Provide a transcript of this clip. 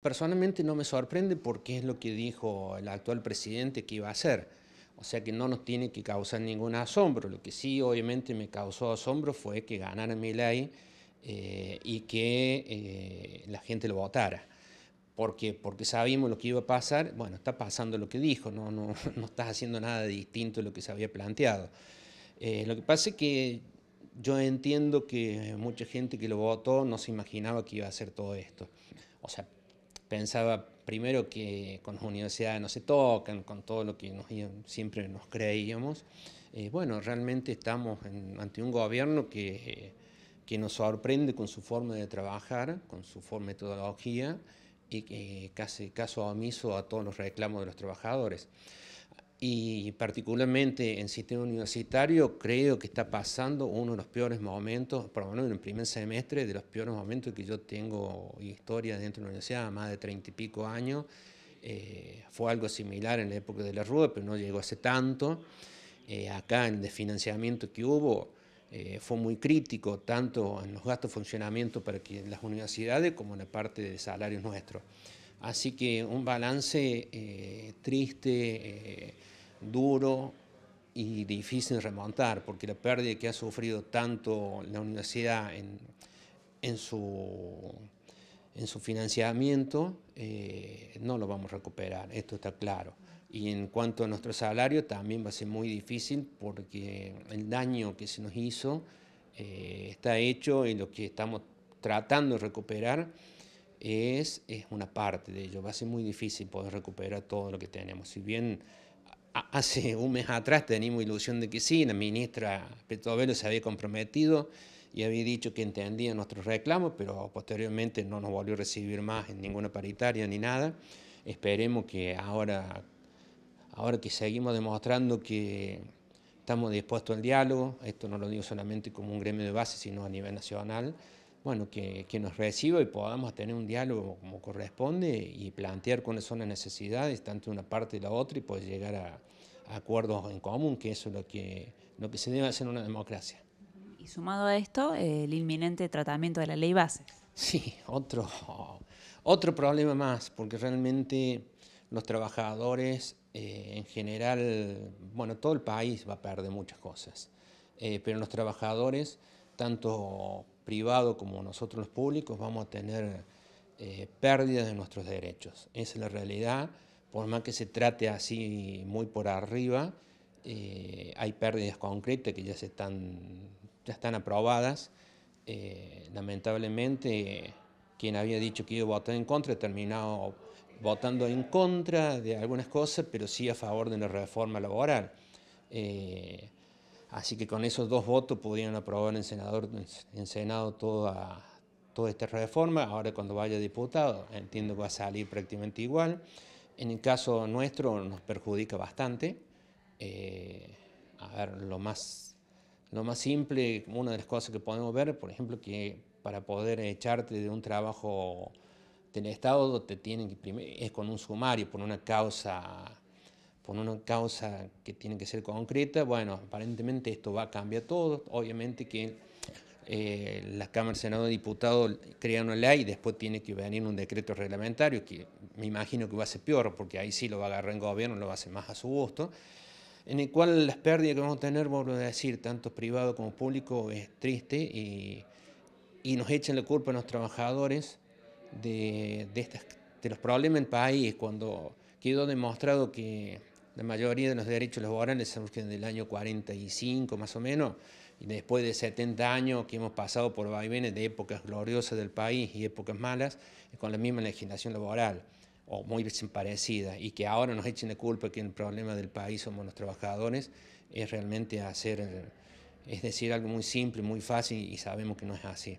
Personalmente no me sorprende porque es lo que dijo el actual presidente que iba a hacer. O sea que no nos tiene que causar ningún asombro. Lo que sí obviamente me causó asombro fue que ganara mi eh, y que eh, la gente lo votara. ¿Por qué? Porque sabíamos lo que iba a pasar. Bueno, está pasando lo que dijo, no, no, no estás haciendo nada distinto a lo que se había planteado. Eh, lo que pasa es que yo entiendo que mucha gente que lo votó no se imaginaba que iba a hacer todo esto. O sea, pensaba primero que con las universidades no se tocan, con todo lo que siempre nos creíamos. Eh, bueno, realmente estamos ante un gobierno que, que, nos sorprende con su forma de trabajar, con su forma metodología y que eh, casi caso omiso a todos los reclamos de los trabajadores y particularmente en sistema universitario creo que está pasando uno de los peores momentos, por lo menos en el primer semestre, de los peores momentos que yo tengo historia dentro de la universidad, más de treinta y pico años. Eh, fue algo similar en la época de la Rúa, pero no llegó hace tanto. Eh, acá el desfinanciamiento que hubo eh, fue muy crítico, tanto en los gastos de funcionamiento para las universidades como en la parte de salarios nuestros. Así que un balance eh, triste, eh, duro y difícil de remontar, porque la pérdida que ha sufrido tanto la universidad en, su, financiamiento eh, no lo vamos a recuperar, esto está claro. Y en cuanto a nuestro salario también va a ser muy difícil porque el daño que se nos hizo está hecho y lo que estamos tratando de recuperar es, una parte de ello. Va a ser muy difícil poder recuperar todo lo que tenemos. Si bien hace un mes atrás teníamos ilusión de que sí, la ministra Petrovelo se había comprometido y había dicho que entendía nuestros reclamos, pero posteriormente no nos volvió a recibir más en ninguna paritaria ni nada. Esperemos que ahora, ahora que seguimos demostrando que estamos dispuestos al diálogo, esto no lo digo solamente como un gremio de base, sino a nivel nacional, bueno, que, que, nos reciba y podamos tener un diálogo como corresponde y plantear cuáles son las necesidades, tanto de una parte y de la otra, y poder llegar a, acuerdos en común, que eso es lo que, lo que se debe hacer en una democracia. Y sumado a esto, el inminente tratamiento de la ley base. Sí, otro, otro problema más, porque realmente los trabajadores eh, en general, bueno, todo el país va a perder muchas cosas, eh, pero los trabajadores, tanto privado como nosotros los públicos vamos a tener eh, pérdidas de nuestros derechos. Esa es la realidad, por más que se trate así muy por arriba, eh, hay pérdidas concretas que ya, se están, ya están aprobadas. Eh, lamentablemente, quien había dicho que iba a votar en contra ha terminado votando en contra de algunas cosas, pero sí a favor de una reforma laboral. Así que con esos dos votos pudieron aprobar en, senador, en Senado toda, esta reforma. Ahora cuando vaya diputado, entiendo que va a salir prácticamente igual. En el caso nuestro nos perjudica bastante. Eh, a ver, lo más, lo más simple, una de las cosas que podemos ver, por ejemplo, que para poder echarte de un trabajo del Estado te tienen es con un sumario por una causa con una causa que tiene que ser concreta, bueno, aparentemente esto va a cambiar todo, obviamente que eh, la Cámara, Senado y Diputados crean una ley y después tiene que venir un decreto reglamentario, que me imagino que va a ser peor, porque ahí sí lo va a agarrar el gobierno, lo va a hacer más a su gusto, en el cual las pérdidas que vamos a tener, vuelvo a decir, tanto privado como público, es triste y, nos echan la culpa a los trabajadores de, estas, de los problemas en el país, cuando quedó demostrado que la mayoría de los derechos laborales surgen el año 45 más o menos, y después de 70 años que hemos pasado por vaivenes de épocas gloriosas del país y épocas malas, con la misma legislación laboral, o muy parecida, y que ahora nos echen de culpa que el problema del país somos los trabajadores, es realmente hacer, es decir, algo muy simple, muy fácil, y sabemos que no es así.